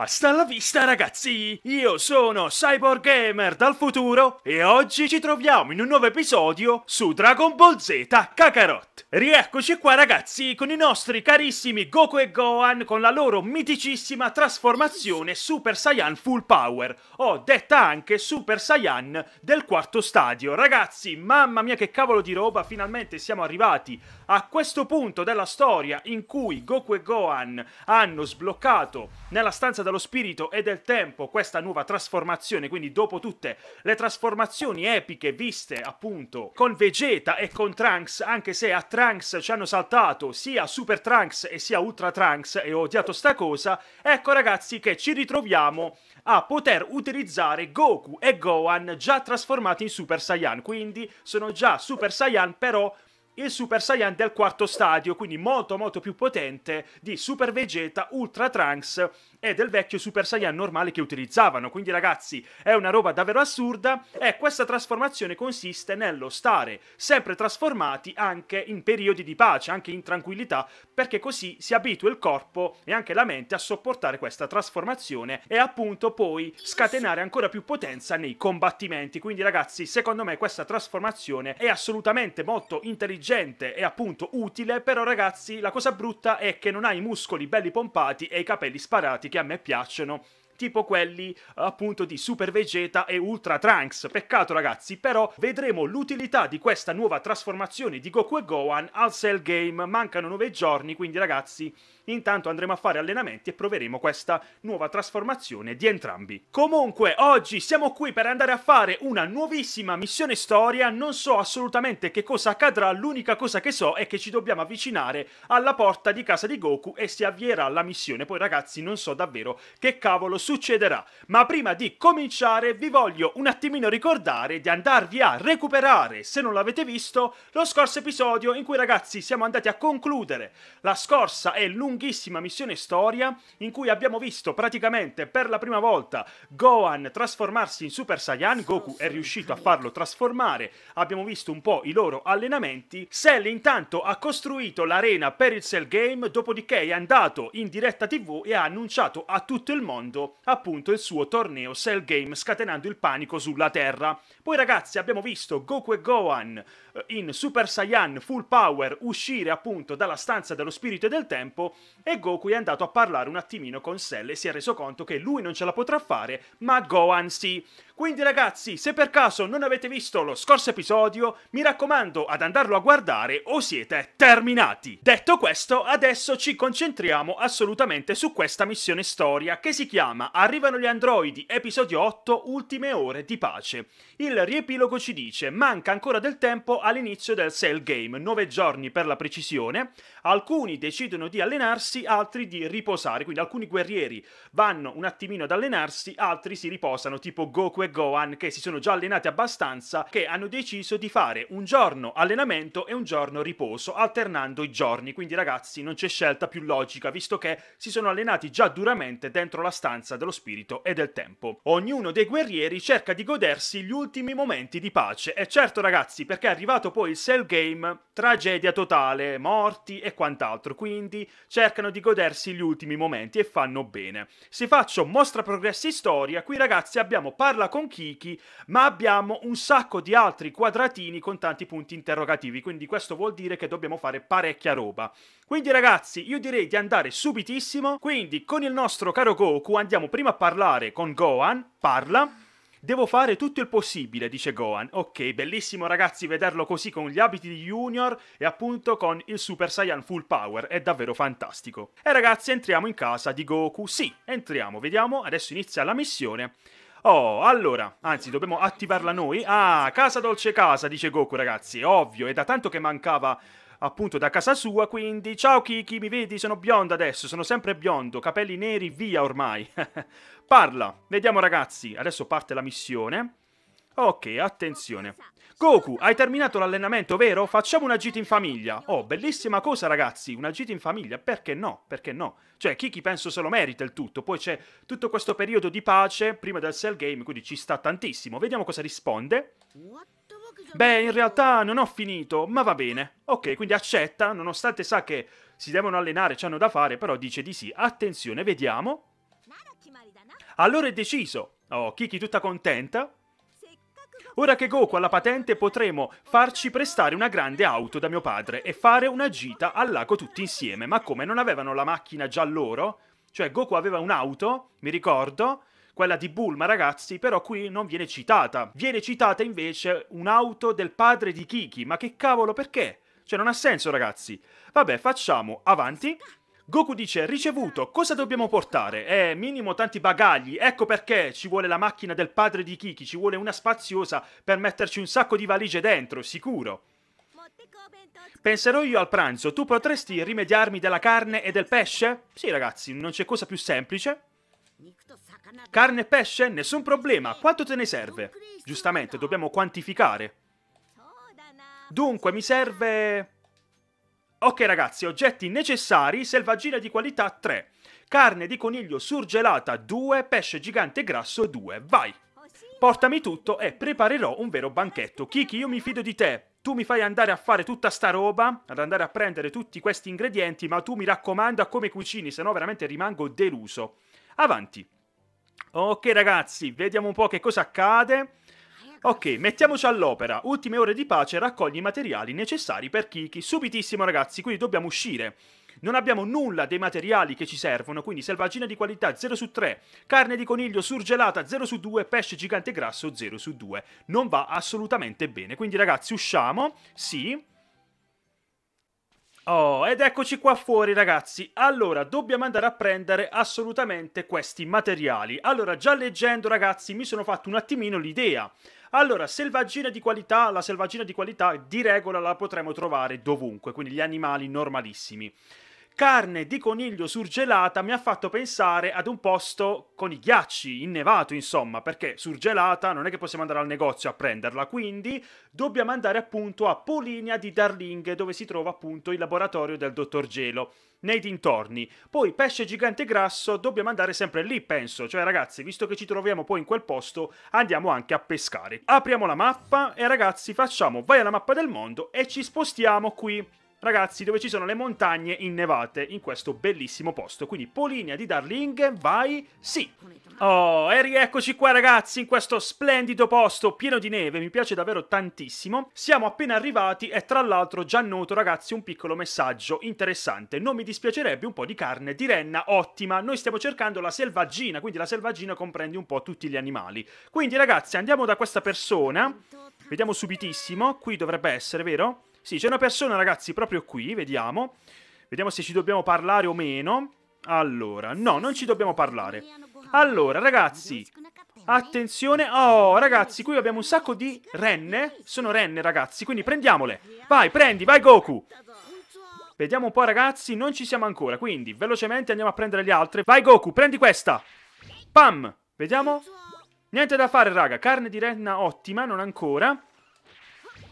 Hasta la vista ragazzi, io sono Cyborg Gamer dal futuro e oggi ci troviamo in un nuovo episodio su Dragon Ball Z Kakarot. Rieccoci qua ragazzi con i nostri carissimi Goku e Gohan con la loro miticissima trasformazione Super Saiyan Full Power, o detta anche Super Saiyan del quarto stadio. Ragazzi, mamma mia che cavolo di roba, finalmente siamo arrivati a questo punto della storia in cui Goku e Gohan hanno sbloccato nella stanza dello spirito e del tempo questa nuova trasformazione, quindi dopo tutte le trasformazioni epiche viste appunto con Vegeta e con Trunks, anche se a Trunks ci hanno saltato sia Super Trunks e sia Ultra Trunks e ho odiato sta cosa, ecco ragazzi che ci ritroviamo a poter utilizzare Goku e Gohan già trasformati in Super Saiyan, quindi sono già Super Saiyan però il Super Saiyan del quarto stadio, quindi molto molto più potente di Super Vegeta, Ultra Trunks e del vecchio Super Saiyan normale che utilizzavano. Quindi ragazzi, è una roba davvero assurda e questa trasformazione consiste nello stare sempre trasformati anche in periodi di pace, anche in tranquillità, perché così si abitua il corpo e anche la mente a sopportare questa trasformazione e appunto poi scatenare ancora più potenza nei combattimenti. Quindi ragazzi, secondo me questa trasformazione è assolutamente molto intelligente e appunto utile, però ragazzi, la cosa brutta è che non ha i muscoli belli pompati e i capelli sparati che a me piacciono tipo quelli appunto di Super Vegeta e Ultra Trunks. Peccato ragazzi, però vedremo l'utilità di questa nuova trasformazione di Goku e Gohan al Cell Game. Mancano 9 giorni, quindi ragazzi, intanto andremo a fare allenamenti e proveremo questa nuova trasformazione di entrambi. Comunque, oggi siamo qui per andare a fare una nuovissima missione storia, non so assolutamente che cosa accadrà, l'unica cosa che so è che ci dobbiamo avvicinare alla porta di casa di Goku e si avvierà la missione. Poi ragazzi, non so davvero che cavolo succede succederà. Ma prima di cominciare vi voglio un attimino ricordare di andarvi a recuperare, se non l'avete visto, lo scorso episodio in cui ragazzi siamo andati a concludere la scorsa e lunghissima missione storia in cui abbiamo visto praticamente per la prima volta Gohan trasformarsi in Super Saiyan, Goku è riuscito a farlo trasformare, abbiamo visto un po' i loro allenamenti, Cell intanto ha costruito l'arena per il Cell Game, dopodiché è andato in diretta tv e ha annunciato a tutto il mondo appunto il suo torneo Cell Game scatenando il panico sulla Terra. Poi ragazzi abbiamo visto Goku e Gohan eh, in Super Saiyan Full Power uscire appunto dalla stanza dello spirito e del tempo e Goku è andato a parlare un attimino con Cell e si è reso conto che lui non ce la potrà fare, ma Gohan sì. Quindi ragazzi, se per caso non avete visto lo scorso episodio, mi raccomando ad andarlo a guardare o siete terminati. Detto questo, adesso ci concentriamo assolutamente su questa missione storia che si chiama Arrivano gli androidi, episodio 8, ultime ore di pace. Il riepilogo ci dice, manca ancora del tempo a all'inizio del Cell Game, 9 giorni per la precisione. Alcuni decidono di allenarsi, altri di riposare, quindi alcuni guerrieri vanno un attimino ad allenarsi, altri si riposano, tipo Goku e Gohan che si sono già allenati abbastanza, che hanno deciso di fare un giorno allenamento e un giorno riposo, alternando i giorni. Quindi ragazzi non c'è scelta più logica, visto che si sono allenati già duramente dentro la stanza dello spirito e del tempo. Ognuno dei guerrieri cerca di godersi gli ultimi momenti di pace. E certo ragazzi, perché arriva arrivato poi il Cell Game, tragedia totale, morti e quant'altro, quindi cercano di godersi gli ultimi momenti e fanno bene. Se faccio mostra progressi storia, qui ragazzi abbiamo parla con Kiki, ma abbiamo un sacco di altri quadratini con tanti punti interrogativi, quindi questo vuol dire che dobbiamo fare parecchia roba. Quindi ragazzi, io direi di andare subitissimo, quindi con il nostro caro Goku andiamo prima a parlare con Gohan, parla Devo fare tutto il possibile, dice Gohan. Ok, bellissimo ragazzi vederlo così con gli abiti di Junior e appunto con il Super Saiyan Full Power, è davvero fantastico. E ragazzi, entriamo in casa di Goku. Sì, entriamo, vediamo, adesso inizia la missione. Oh, allora, anzi dobbiamo attivarla noi. Ah, casa dolce casa, dice Goku ragazzi, ovvio, è da tanto che mancava appunto da casa sua, quindi ciao Kiki, mi vedi? Sono biondo adesso, sono sempre biondo, capelli neri, via ormai. Parla, vediamo ragazzi, adesso parte la missione. Ok, attenzione. Goku, hai terminato l'allenamento, vero? Facciamo una gita in famiglia. Oh, bellissima cosa, ragazzi. Una gita in famiglia, perché no? Perché no? Cioè, Kiki penso se lo merita il tutto. Poi c'è tutto questo periodo di pace prima del Cell Game, quindi ci sta tantissimo. Vediamo cosa risponde. Beh, in realtà non ho finito, ma va bene. Ok, quindi accetta, nonostante sa che si devono allenare, c'hanno da fare, però dice di sì. Attenzione, vediamo. Allora è deciso. Oh, Kiki tutta contenta. Ora che Goku ha la patente potremo farci prestare una grande auto da mio padre e fare una gita al lago tutti insieme. Ma come, non avevano la macchina già loro? Cioè Goku aveva un'auto, mi ricordo, quella di Bulma ragazzi, però qui non viene citata. Viene citata invece un'auto del padre di Kiki, ma che cavolo perché? Cioè non ha senso ragazzi. Vabbè, facciamo avanti. Goku dice, ricevuto, cosa dobbiamo portare? Eh, minimo tanti bagagli, ecco perché ci vuole la macchina del padre di Kiki, ci vuole una spaziosa per metterci un sacco di valigie dentro, sicuro. Penserò io al pranzo, tu potresti rimediarmi della carne e del pesce? Sì ragazzi, non c'è cosa più semplice. Carne e pesce? Nessun problema, quanto te ne serve? Giustamente, dobbiamo quantificare. Dunque, mi serve... Ok ragazzi, oggetti necessari, selvaggina di qualità 3, carne di coniglio surgelata 2, pesce gigante grasso 2, vai! Portami tutto e preparerò un vero banchetto. Kiki, io mi fido di te, tu mi fai andare a fare tutta sta roba, ad andare a prendere tutti questi ingredienti, ma tu mi raccomando a come cucini, sennò veramente rimango deluso. Avanti. Ok ragazzi, vediamo un po' che cosa accade. Ok, mettiamoci all'opera. Ultime ore di pace, raccogli i materiali necessari per Kiki. Subitissimo, ragazzi, quindi dobbiamo uscire. Non abbiamo nulla dei materiali che ci servono, quindi selvaggina di qualità 0 su 3, carne di coniglio surgelata 0 su 2, pesce gigante grasso 0 su 2. Non va assolutamente bene. Quindi ragazzi, usciamo, sì, Oh, ed eccoci qua fuori ragazzi. Allora, dobbiamo andare a prendere assolutamente questi materiali. Allora, già leggendo ragazzi mi sono fatto un attimino l'idea. Allora, selvaggina di qualità, la selvaggina di qualità di regola la potremo trovare dovunque, quindi gli animali normalissimi carne di coniglio surgelata mi ha fatto pensare ad un posto con i ghiacci, innevato insomma, perché surgelata non è che possiamo andare al negozio a prenderla, quindi dobbiamo andare appunto a Polinia di Darling dove si trova appunto il laboratorio del dottor Gelo nei dintorni. Poi pesce gigante grasso, dobbiamo andare sempre lì, penso. Cioè, ragazzi, visto che ci troviamo poi in quel posto, andiamo anche a pescare. Apriamo la mappa e ragazzi, facciamo vai alla mappa del mondo e ci spostiamo qui ragazzi, dove ci sono le montagne innevate in questo bellissimo posto. Quindi Polinia di Darling, vai, sì. Oh, e rieccoci qua ragazzi in questo splendido posto pieno di neve, mi piace davvero tantissimo. Siamo appena arrivati e tra l'altro già noto ragazzi un piccolo messaggio interessante. Non mi dispiacerebbe un po' di carne di renna, ottima. Noi stiamo cercando la selvaggina, quindi la selvaggina comprende un po' tutti gli animali. Quindi ragazzi andiamo da questa persona, vediamo subitissimo, qui dovrebbe essere, vero? Sì, c'è una persona, ragazzi, proprio qui, vediamo. Vediamo se ci dobbiamo parlare o meno. Allora, no, non ci dobbiamo parlare. Allora, ragazzi, attenzione. Oh, ragazzi, qui abbiamo un sacco di renne. Sono renne, ragazzi, quindi prendiamole. Vai, prendi, vai Goku. Vediamo un po', ragazzi, non ci siamo ancora, quindi velocemente andiamo a prendere le altre. Vai Goku, prendi questa. Pam, vediamo. Niente da fare, raga. Carne di renna ottima, non ancora.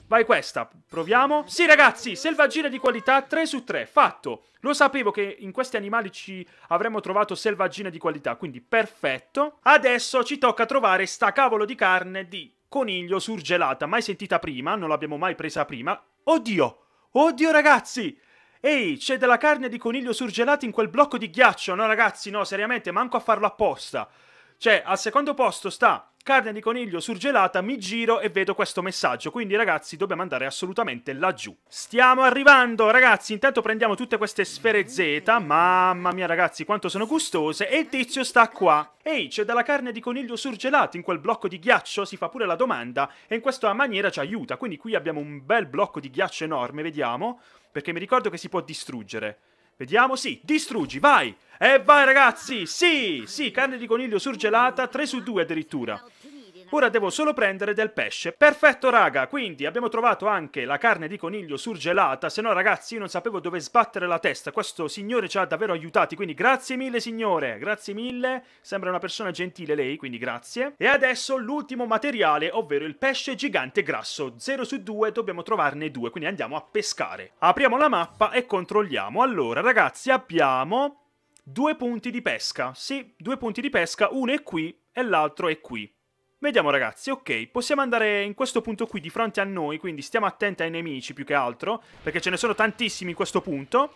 Vai questa, proviamo. Sì ragazzi, selvaggina di qualità 3 su 3, fatto. Lo sapevo che in questi animali ci avremmo trovato selvaggina di qualità, quindi perfetto. Adesso ci tocca trovare sta cavolo di carne di coniglio surgelata, mai sentita prima, non l'abbiamo mai presa prima. Oddio, oddio ragazzi! Ehi, c'è della carne di coniglio surgelata in quel blocco di ghiaccio, no ragazzi, no, seriamente, manco a farlo apposta. Cioè, al secondo posto sta carne di coniglio surgelata, mi giro e vedo questo messaggio. Quindi ragazzi dobbiamo andare assolutamente laggiù. Stiamo arrivando ragazzi, intanto prendiamo tutte queste sfere Z, mamma mia ragazzi quanto sono gustose e il tizio sta qua. Ehi, c'è della carne di coniglio surgelata in quel blocco di ghiaccio? Si fa pure la domanda e in questa maniera ci aiuta. Quindi qui abbiamo un bel blocco di ghiaccio enorme, vediamo, perché mi ricordo che si può distruggere. Vediamo, sì, distruggi, vai! E vai ragazzi, sì, sì, carne di coniglio surgelata, 3 su 2 addirittura. Ora devo solo prendere del pesce. Perfetto raga, quindi abbiamo trovato anche la carne di coniglio surgelata, se no ragazzi io non sapevo dove sbattere la testa, questo signore ci ha davvero aiutati, quindi grazie mille signore, grazie mille, sembra una persona gentile lei, quindi grazie. E adesso l'ultimo materiale, ovvero il pesce gigante grasso, 0 su 2 dobbiamo trovarne 2, quindi andiamo a pescare. Apriamo la mappa e controlliamo, allora ragazzi abbiamo due punti di pesca, sì, due punti di pesca, uno è qui e l'altro è qui. Vediamo ragazzi, ok, possiamo andare in questo punto qui di fronte a noi, quindi stiamo attenti ai nemici più che altro, perché ce ne sono tantissimi in questo punto.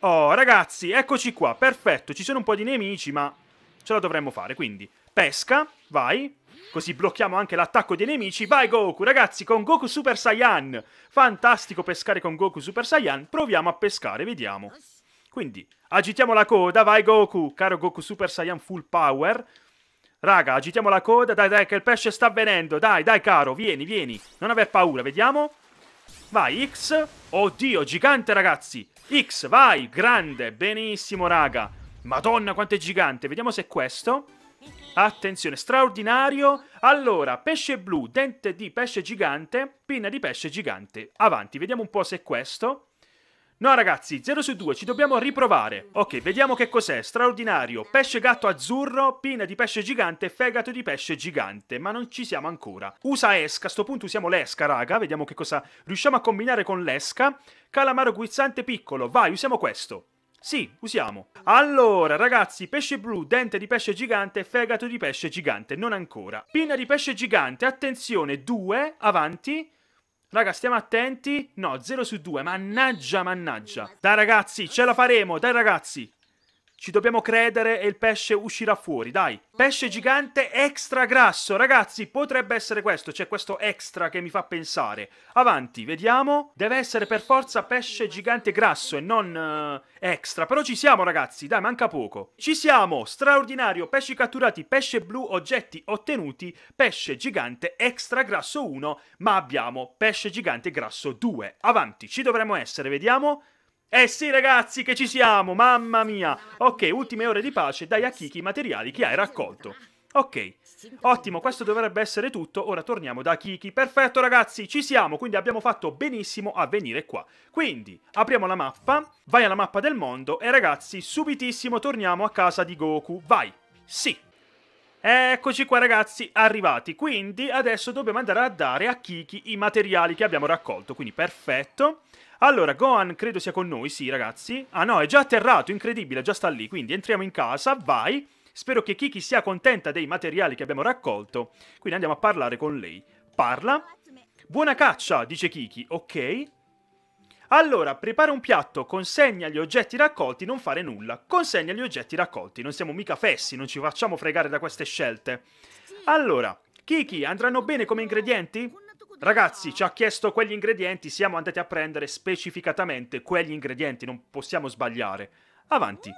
Oh ragazzi, eccoci qua, perfetto, ci sono un po' di nemici ma ce la dovremmo fare, quindi pesca, vai, così blocchiamo anche l'attacco dei nemici, vai Goku ragazzi con Goku Super Saiyan, fantastico pescare con Goku Super Saiyan, proviamo a pescare, vediamo. Quindi, agitiamo la coda, vai Goku, caro Goku Super Saiyan Full Power. Raga, agitiamo la coda, dai dai che il pesce sta venendo, dai dai caro, vieni, vieni. Non aver paura, vediamo. Vai X, oddio, gigante ragazzi. X, vai, grande, benissimo raga. Madonna quanto è gigante, vediamo se è questo. Attenzione, straordinario. Allora, pesce blu, dente di pesce gigante, pinna di pesce gigante. Avanti, vediamo un po' se è questo. No ragazzi, 0 su 2, ci dobbiamo riprovare. Ok, vediamo che cos'è. Straordinario, pesce gatto azzurro, pina di pesce gigante, fegato di pesce gigante. Ma non ci siamo ancora. Usa esca, a sto punto usiamo l'esca, raga. Vediamo che cosa riusciamo a combinare con l'esca. Calamaro guizzante piccolo, vai, usiamo questo. Sì, usiamo. Allora, ragazzi, pesce blu, dente di pesce gigante, fegato di pesce gigante, non ancora. Pina di pesce gigante, attenzione, 2, avanti. Raga, stiamo attenti. No, 0 su 2. Mannaggia, mannaggia. Dai ragazzi, ce la faremo. Dai ragazzi. Ci dobbiamo credere e il pesce uscirà fuori, dai. Pesce gigante extra grasso, ragazzi, potrebbe essere questo, c'è questo extra che mi fa pensare. Avanti, vediamo. Deve essere per forza pesce gigante grasso e non uh, extra, però ci siamo ragazzi, dai, manca poco. Ci siamo, straordinario, pesci catturati, pesce blu, oggetti ottenuti, pesce gigante extra grasso 1, ma abbiamo pesce gigante grasso 2. Avanti, ci dovremmo essere, vediamo. Eh sì ragazzi che ci siamo, mamma mia! Ok, ultime ore di pace, dai a Kiki i materiali che hai raccolto. Ok, ottimo, questo dovrebbe essere tutto, ora torniamo da Kiki. Perfetto ragazzi, ci siamo, quindi abbiamo fatto benissimo a venire qua. Quindi, apriamo la mappa, vai alla mappa del mondo e ragazzi, subitissimo torniamo a casa di Goku. Vai! Sì! Eccoci qua ragazzi, arrivati. Quindi adesso dobbiamo andare a dare a Kiki i materiali che abbiamo raccolto, quindi perfetto. Allora, Gohan credo sia con noi, sì ragazzi. Ah no, è già atterrato, incredibile, già sta lì. Quindi entriamo in casa, vai. Spero che Kiki sia contenta dei materiali che abbiamo raccolto. Quindi andiamo a parlare con lei. Parla. Buona caccia, dice Kiki. Ok. Allora, prepara un piatto, consegna gli oggetti raccolti, non fare nulla. Consegna gli oggetti raccolti, non siamo mica fessi, non ci facciamo fregare da queste scelte. Allora, Kiki, andranno bene come ingredienti? ragazzi ci ha chiesto quegli ingredienti, siamo andati a prendere specificatamente quegli ingredienti, non possiamo sbagliare. Avanti.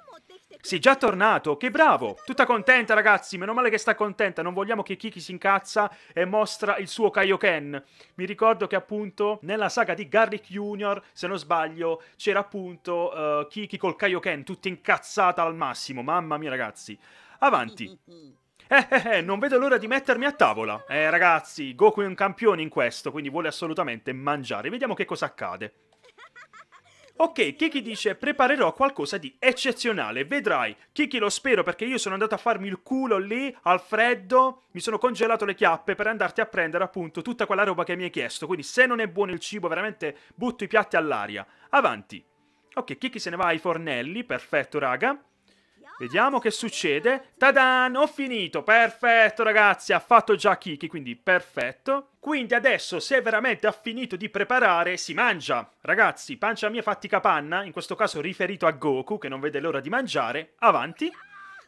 Sì, già tornato, che bravo! Tutta contenta ragazzi, meno male che sta contenta, non vogliamo che Kiki si incazza e mostra il suo Kaioken. Mi ricordo che appunto nella saga di Garrick Junior, se non sbaglio, c'era appunto uh, Kiki col Kaioken, tutta incazzata al massimo, mamma mia ragazzi. Avanti. Eh, eh, eh, non vedo l'ora di mettermi a tavola. Eh, ragazzi, Goku è un campione in questo, quindi vuole assolutamente mangiare. Vediamo che cosa accade. Ok, Kiki dice preparerò qualcosa di eccezionale, vedrai. Kiki lo spero perché io sono andato a farmi il culo lì, al freddo, mi sono congelato le chiappe per andarti a prendere appunto tutta quella roba che mi hai chiesto. Quindi se non è buono il cibo veramente butto i piatti all'aria. Avanti. Ok, Kiki se ne va ai fornelli, perfetto raga. Vediamo che succede. Tadan, ho finito. Perfetto, ragazzi. Ha fatto già Kiki, quindi perfetto. Quindi adesso, se veramente ha finito di preparare, si mangia. Ragazzi, pancia mia fatti capanna, in questo caso riferito a Goku, che non vede l'ora di mangiare. Avanti.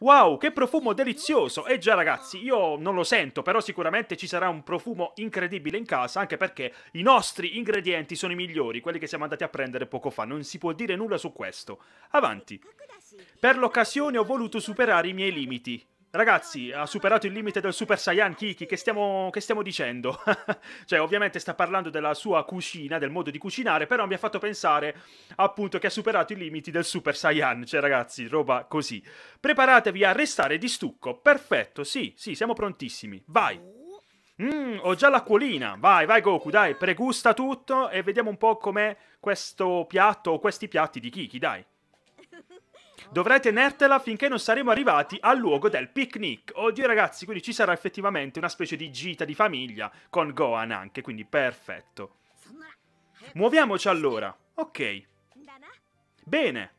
Wow, che profumo delizioso! E eh già ragazzi, io non lo sento, però sicuramente ci sarà un profumo incredibile in casa, anche perché i nostri ingredienti sono i migliori, quelli che siamo andati a prendere poco fa, non si può dire nulla su questo. Avanti. Per l'occasione ho voluto superare i miei limiti. Ragazzi, ha superato il limite del Super Saiyan Kiki, che stiamo, che stiamo dicendo? cioè, ovviamente sta parlando della sua cucina, del modo di cucinare, però mi ha fatto pensare appunto che ha superato i limiti del Super Saiyan. Cioè, ragazzi, roba così. Preparatevi a restare di stucco. Perfetto, sì, sì, siamo prontissimi. Vai. Mmm, ho già l'acquolina. Vai, vai Goku, dai, pregusta tutto e vediamo un po' com'è questo piatto o questi piatti di Kiki, dai. Dovrai tenertela finché non saremo arrivati al luogo del picnic. Oddio ragazzi, quindi ci sarà effettivamente una specie di gita di famiglia con Gohan anche, quindi perfetto. Muoviamoci allora. Ok. Bene.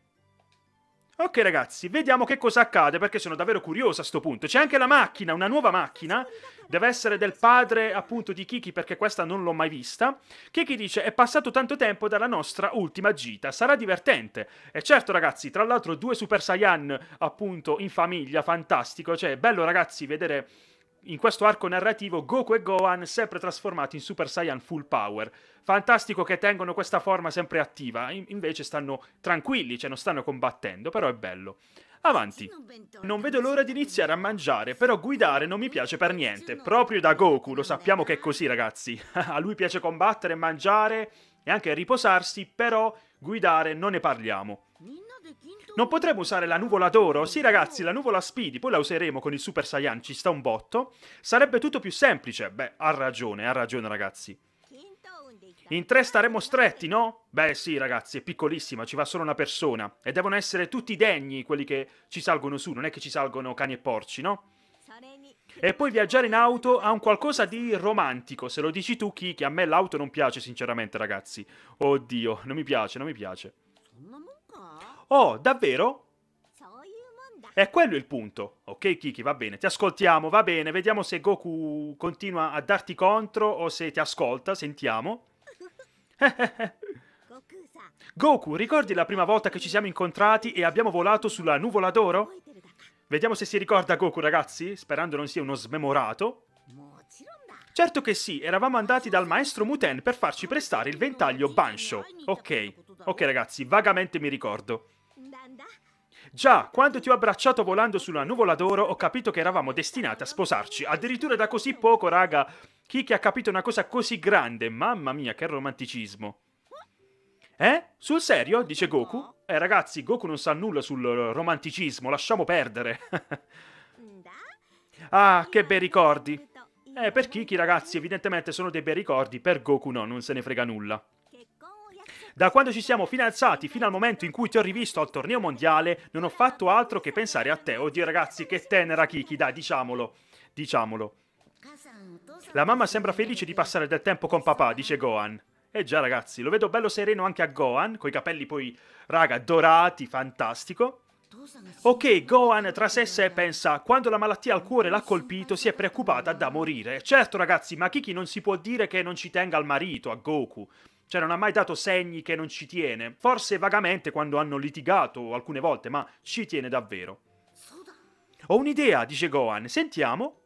Ok ragazzi, vediamo che cosa accade perché sono davvero curioso a sto punto. C'è anche la macchina, una nuova macchina, deve essere del padre appunto di Kiki perché questa non l'ho mai vista. Kiki dice è passato tanto tempo dalla nostra ultima gita, sarà divertente. E certo ragazzi, tra l'altro due Super Saiyan appunto in famiglia, fantastico, cioè è bello ragazzi vedere in questo arco narrativo Goku e Gohan sempre trasformati in Super Saiyan Full Power. Fantastico che tengono questa forma sempre attiva, in- invece stanno tranquilli, cioè non stanno combattendo, però è bello. Avanti. Non vedo l'ora di iniziare a mangiare, però guidare non mi piace per niente, proprio da Goku, lo sappiamo che è così ragazzi. a lui piace combattere, mangiare e anche riposarsi, però guidare non ne parliamo. Non potremmo usare la nuvola d'oro? Sì ragazzi, la nuvola Speedy, poi la useremo con il Super Saiyan, ci sta un botto. Sarebbe tutto più semplice. Beh, ha ragione, ha ragione ragazzi. In tre staremo stretti, no? Beh sì ragazzi, è piccolissima, ci va solo una persona. E devono essere tutti degni quelli che ci salgono su, non è che ci salgono cani e porci, no? E poi viaggiare in auto ha un qualcosa di romantico, se lo dici tu chi, che a me l'auto non piace sinceramente ragazzi. Oddio, non mi piace, non mi piace. Oh, davvero? È quello il punto. Ok, Kiki, va bene, ti ascoltiamo, va bene, vediamo se Goku continua a darti contro o se ti ascolta, sentiamo. Goku, ricordi la prima volta che ci siamo incontrati e abbiamo volato sulla nuvola d'oro? Vediamo se si ricorda Goku, ragazzi, sperando non sia uno smemorato. Certo che sì, eravamo andati dal maestro Muten per farci prestare il ventaglio Bansho. Ok. Ok ragazzi, vagamente mi ricordo. Già, quando ti ho abbracciato volando sulla nuvola d'oro ho capito che eravamo destinati a sposarci. Addirittura da così poco, raga. Chi che ha capito una cosa così grande? Mamma mia, che romanticismo. Eh? Sul serio? Dice Goku. Eh ragazzi, Goku non sa nulla sul romanticismo, lasciamo perdere. ah, che bei ricordi. Eh, per Kiki ragazzi, evidentemente sono dei bei ricordi, per Goku no, non se ne frega nulla. Da quando ci siamo fidanzati fino al momento in cui ti ho rivisto al torneo mondiale, non ho fatto altro che pensare a te. Oddio ragazzi, che tenera Kiki, dai, diciamolo. Diciamolo. La mamma sembra felice di passare del tempo con papà, dice Gohan. Eh già ragazzi, lo vedo bello sereno anche a Gohan, coi capelli poi, raga, dorati, fantastico. Ok, Gohan tra sé e sé pensa, quando la malattia al cuore l'ha colpito si è preoccupata da morire. Certo ragazzi, ma Kiki non si può dire che non ci tenga al marito, a Goku. Cioè non ha mai dato segni che non ci tiene. Forse vagamente quando hanno litigato alcune volte, ma ci tiene davvero. Ho un'idea, dice Gohan. Sentiamo.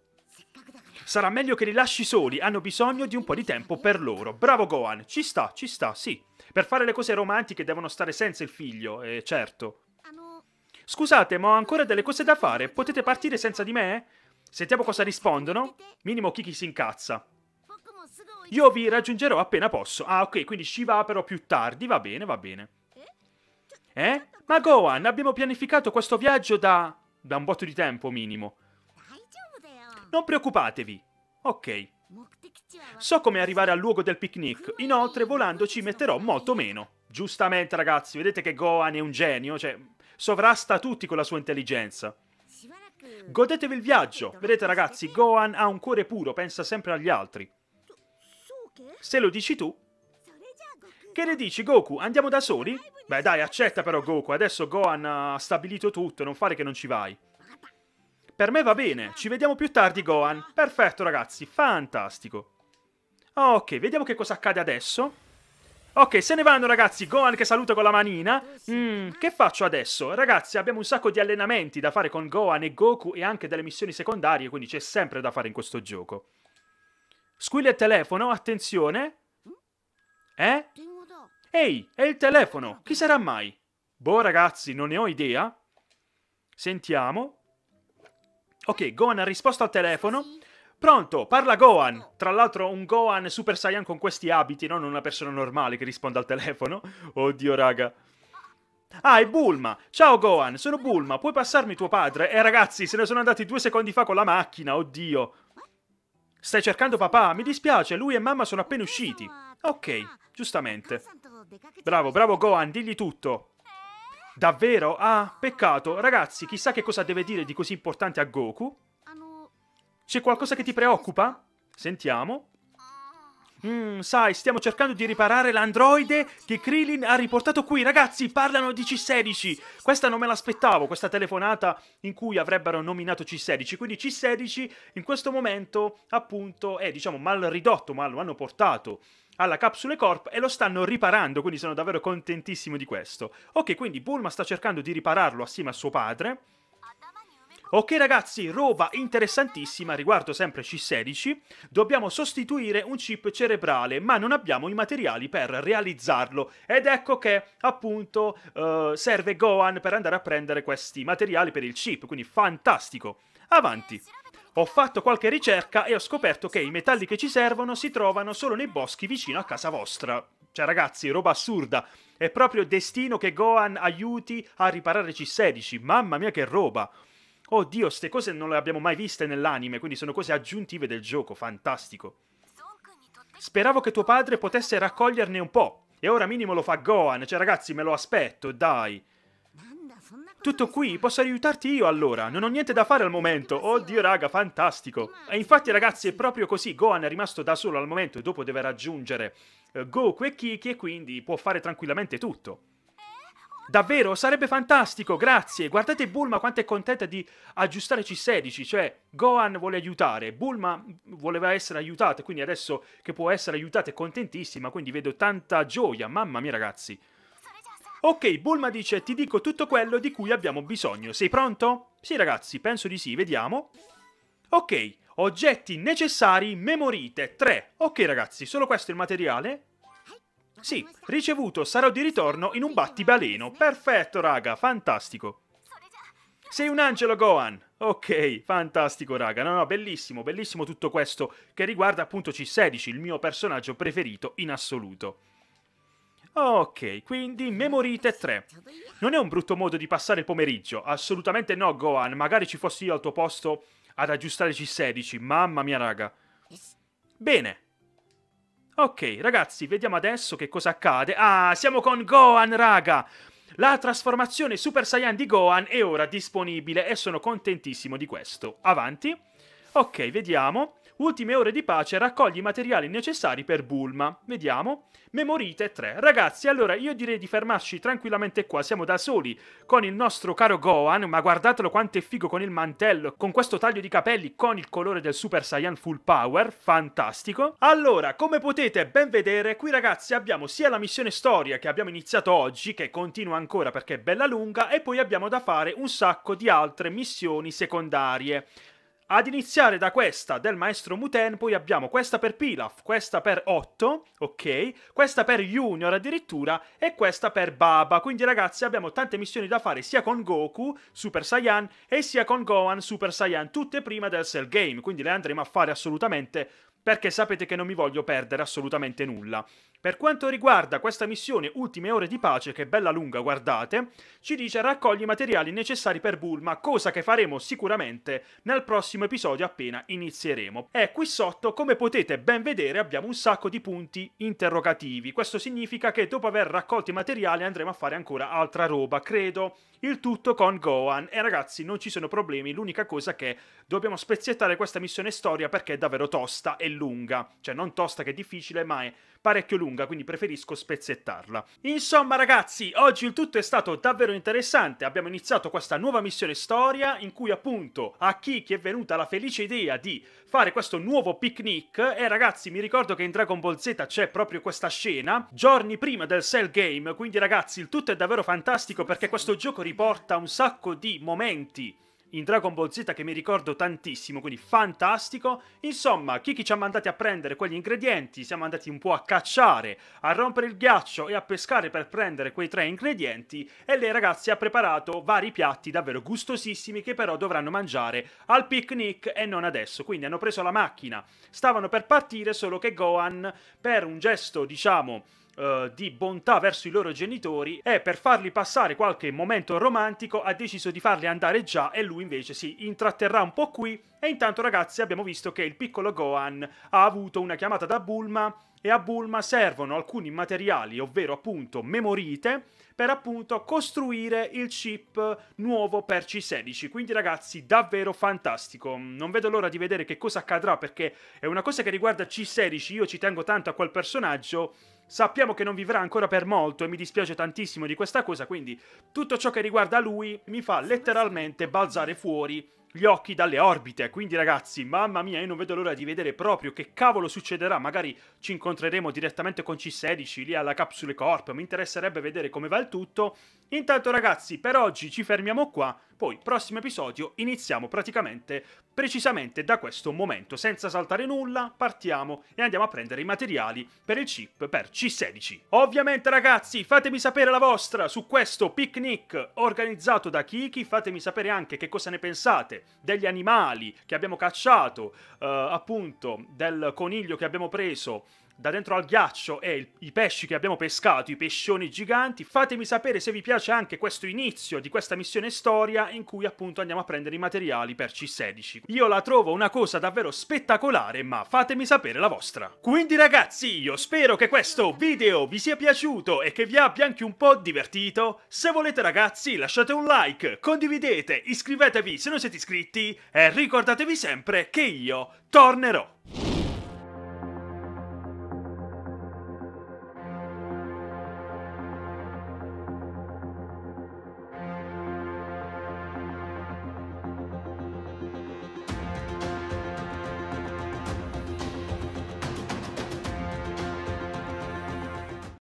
Sarà meglio che li lasci soli, hanno bisogno di un po' di tempo per loro. Bravo Gohan, ci sta, ci sta, sì. Per fare le cose romantiche devono stare senza il figlio, eh, certo. Scusate, ma ho ancora delle cose da fare, potete partire senza di me? Sentiamo cosa rispondono. Minimo Kiki si incazza. Io vi raggiungerò appena posso. Ah, ok, quindi ci va però più tardi. Va bene, va bene. Eh? Ma Gohan, abbiamo pianificato questo viaggio da... da un botto di tempo minimo. Non preoccupatevi. Ok. So come arrivare al luogo del picnic. Inoltre, volando ci metterò molto meno. Giustamente, ragazzi. Vedete che Gohan è un genio. Cioè, sovrasta tutti con la sua intelligenza. Godetevi il viaggio. Vedete, ragazzi, Gohan ha un cuore puro. Pensa sempre agli altri. Se lo dici tu, che ne dici, Goku? Andiamo da soli? Beh, dai, accetta però, Goku. Adesso Gohan ha stabilito tutto, non fare che non ci vai. Per me va bene. Ci vediamo più tardi, Gohan. Perfetto, ragazzi. Fantastico. Ok, vediamo che cosa accade adesso. Ok, se ne vanno ragazzi, Gohan che saluta con la manina. Oh, mm, che faccio adesso? Ragazzi, abbiamo un sacco di allenamenti da fare con Gohan e Goku e anche delle missioni secondarie, quindi c'è sempre da fare in questo gioco. Squilla il telefono, attenzione. Eh? Ehi, è il telefono, chi sarà mai? Boh ragazzi, non ne ho idea. Sentiamo. Ok, Gohan ha risposto al telefono. Pronto, parla Gohan. Tra l'altro un Gohan Super Saiyan con questi abiti, non una persona normale che risponde al telefono. Oddio raga. Ah, è Bulma. Ciao Gohan, sono Bulma, puoi passarmi tuo padre? Eh ragazzi, se ne sono andati due secondi fa con la macchina, oddio. Stai cercando papà? Mi dispiace, lui e mamma sono appena usciti. Ok, giustamente. Bravo, bravo Gohan, digli tutto. Davvero? Ah, peccato. Ragazzi, chissà che cosa deve dire di così importante a Goku. C'è qualcosa che ti preoccupa? Sentiamo. Mm, sai, stiamo cercando di riparare l'androide che Krillin ha riportato qui. Ragazzi, parlano di C16. Questa non me l'aspettavo, questa telefonata in cui avrebbero nominato C16. Quindi C16 in questo momento, appunto, è diciamo mal ridotto, ma lo hanno portato alla Capsule Corp e lo stanno riparando, quindi sono davvero contentissimo di questo. Ok, quindi Bulma sta cercando di ripararlo assieme a suo padre Ok ragazzi, roba interessantissima riguardo sempre C16, dobbiamo sostituire un chip cerebrale ma non abbiamo i materiali per realizzarlo ed ecco che appunto eh, serve Gohan per andare a prendere questi materiali per il chip, quindi fantastico. Avanti! Ho fatto qualche ricerca e ho scoperto che i metalli che ci servono si trovano solo nei boschi vicino a casa vostra. Cioè ragazzi, roba assurda. È proprio destino che Gohan aiuti a riparare C16, mamma mia che roba! oh Dio, queste cose non le abbiamo mai viste nell'anime, quindi sono cose aggiuntive del gioco, fantastico. Speravo che tuo padre potesse raccoglierne un po', e ora minimo lo fa Gohan, cioè ragazzi me lo aspetto, dai. Tutto qui, posso aiutarti io allora, non ho niente da fare al momento, oddio oh raga, fantastico. E infatti ragazzi è proprio così, Gohan è rimasto da solo al momento e dopo deve raggiungere eh, Goku e Kiki e quindi può fare tranquillamente tutto. Davvero, sarebbe fantastico, grazie. Guardate Bulma quanto è contenta di aggiustare C16, cioè Gohan vuole aiutare, Bulma voleva essere aiutata, quindi adesso che può essere aiutata è contentissima, quindi vedo tanta gioia, mamma mia ragazzi. Ok, Bulma dice ti dico tutto quello di cui abbiamo bisogno, sei pronto? Sì ragazzi, penso di sì, vediamo. Ok, oggetti necessari memorite 3. Ok ragazzi, solo questo è il materiale, sì, ricevuto, sarò di ritorno in un battibaleno. Perfetto, raga, fantastico. Sei un angelo, Gohan. Ok, fantastico, raga. No, no, bellissimo, bellissimo tutto questo che riguarda appunto C16, il mio personaggio preferito in assoluto. Ok, quindi Memorite 3. Non è un brutto modo di passare il pomeriggio, assolutamente no, Gohan. Magari ci fossi io al tuo posto ad aggiustare C16, mamma mia, raga. Bene, Ok, ragazzi, vediamo adesso che cosa accade. Ah, siamo con Gohan, raga! La trasformazione Super Saiyan di Gohan è ora disponibile e sono contentissimo di questo. Avanti. Ok, vediamo. Ultime ore di pace, raccogli i materiali necessari per Bulma. Vediamo. Memorite 3. Ragazzi, allora io direi di fermarci tranquillamente qua, siamo da soli con il nostro caro Gohan, ma guardatelo quanto è figo con il mantello, con questo taglio di capelli, con il colore del Super Saiyan Full Power, fantastico. Allora, come potete ben vedere, qui ragazzi abbiamo sia la missione storia che abbiamo iniziato oggi, che continua ancora perché è bella lunga, e poi abbiamo da fare un sacco di altre missioni secondarie. Ad iniziare da questa del maestro Muten, poi abbiamo questa per Pilaf, questa per Otto, ok, questa per Junior addirittura e questa per Baba. Quindi ragazzi abbiamo tante missioni da fare sia con Goku, Super Saiyan, e sia con Gohan, Super Saiyan, tutte prima del Cell Game. Quindi le andremo a fare assolutamente perché sapete che non mi voglio perdere assolutamente nulla. Per quanto riguarda questa missione Ultime ore di pace, che è bella lunga, guardate, ci dice raccogli i materiali necessari per Bulma, cosa che faremo sicuramente nel prossimo episodio appena inizieremo. E qui sotto, come potete ben vedere, abbiamo un sacco di punti interrogativi. Questo significa che dopo aver raccolto i materiali andremo a fare ancora altra roba, credo, il tutto con Gohan. E ragazzi, non ci sono problemi, l'unica cosa è che dobbiamo spezzettare questa missione storia perché è davvero tosta e lunga. Cioè, non tosta che è difficile, ma è parecchio lunga, quindi preferisco spezzettarla. Insomma ragazzi, oggi il tutto è stato davvero interessante, abbiamo iniziato questa nuova missione storia in cui appunto a chi Kiki è venuta la felice idea di fare questo nuovo picnic e ragazzi mi ricordo che in Dragon Ball Z c'è proprio questa scena, giorni prima del Cell Game, quindi ragazzi il tutto è davvero fantastico perché questo gioco riporta un sacco di momenti in Dragon Ball Z che mi ricordo tantissimo, quindi fantastico. Insomma, Kiki ci ha mandati a prendere quegli ingredienti, siamo andati un po' a cacciare, a rompere il ghiaccio e a pescare per prendere quei tre ingredienti e lei ragazzi ha preparato vari piatti davvero gustosissimi che però dovranno mangiare al picnic e non adesso. Quindi hanno preso la macchina, stavano per partire solo che Gohan per un gesto diciamo eh, di bontà verso i loro genitori e per farli passare qualche momento romantico ha deciso di farli andare già e lui invece si intratterrà un po' qui e intanto ragazzi abbiamo visto che il piccolo Gohan ha avuto una chiamata da Bulma e a Bulma servono alcuni materiali, ovvero appunto memorite, per appunto costruire il chip nuovo per C16. Quindi ragazzi, davvero fantastico. Non vedo l'ora di vedere che cosa accadrà perché è una cosa che riguarda C16, io ci tengo tanto a quel personaggio. Sappiamo che non vivrà ancora per molto e mi dispiace tantissimo di questa cosa, quindi tutto ciò che riguarda lui mi fa letteralmente balzare fuori gli occhi dalle orbite. Quindi, ragazzi, mamma mia, io non vedo l'ora di vedere proprio che cavolo succederà. Magari ci incontreremo direttamente con C16 lì alla Capsule Corp. Mi interesserebbe vedere come va il tutto. Intanto, ragazzi, per oggi ci fermiamo qua. Poi, prossimo episodio, iniziamo praticamente precisamente da questo momento, senza saltare nulla, partiamo e andiamo a prendere i materiali per il chip per C16. Ovviamente ragazzi, fatemi sapere la vostra su questo picnic organizzato da Kiki, fatemi sapere anche che cosa ne pensate degli animali che abbiamo cacciato, eh, appunto del coniglio che abbiamo preso da dentro al ghiaccio e il, i pesci che abbiamo pescato, i pescioni giganti. Fatemi sapere se vi piace anche questo inizio di questa missione storia in cui appunto andiamo a prendere i materiali per C16. Io la trovo una cosa davvero spettacolare, ma fatemi sapere la vostra. Quindi ragazzi, io spero che questo video vi sia piaciuto e che vi abbia anche un po' divertito. Se volete ragazzi lasciate un like, condividete, iscrivetevi se non siete iscritti e ricordatevi sempre che io tornerò.